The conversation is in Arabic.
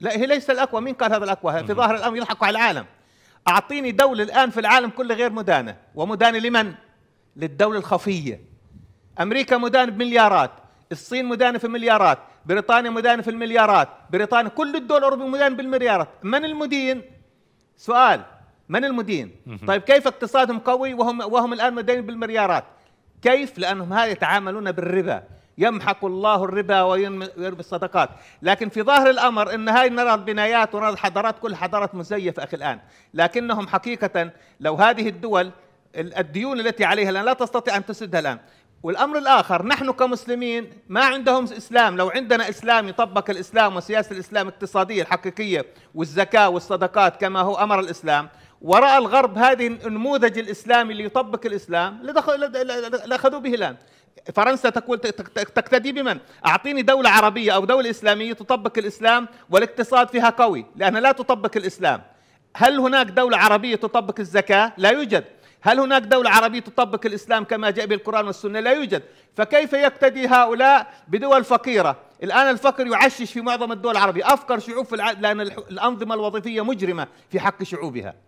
لا هي ليس الاقوى مين قال هذا الاقوى في ظاهر الامر يضحكوا على العالم اعطيني دوله الان في العالم كله غير مدانه ومدانه لمن للدوله الخفيه امريكا مدانه بمليارات الصين مدانه في مليارات بريطانيا مدانه في المليارات بريطانيا كل الدول الاوروبيه مدانه بالمليارات من المدين سؤال من المدين طيب كيف اقتصادهم قوي وهم وهم الان مدانين بالمليارات كيف لانهم هذا يتعاملون بالربا يمحق الله الربا ويربي الصدقات لكن في ظاهر الأمر أن هاي نرى البنايات ونرى الحضارات كل حضارات مزيفة أخي الآن لكنهم حقيقة لو هذه الدول الديون التي عليها الآن لا تستطيع أن تسدها الآن والامر الاخر نحن كمسلمين ما عندهم اسلام لو عندنا اسلام يطبق الاسلام وسياسه الاسلام الاقتصاديه الحقيقيه والزكاه والصدقات كما هو امر الاسلام وراى الغرب هذه النموذج الاسلامي اللي يطبق الاسلام لاخذوا به الان فرنسا تقول تقتدي بمن؟ اعطيني دوله عربيه او دوله اسلاميه تطبق الاسلام والاقتصاد فيها قوي لانها لا تطبق الاسلام. هل هناك دوله عربيه تطبق الزكاه؟ لا يوجد. هل هناك دولة عربية تطبق الإسلام كما جاء بالقرآن والسنة؟ لا يوجد، فكيف يقتدي هؤلاء بدول فقيرة؟ الآن الفقر يعشش في معظم الدول العربية، أفقر شعوب في الع... لأن الأنظمة الوظيفية مجرمة في حق شعوبها.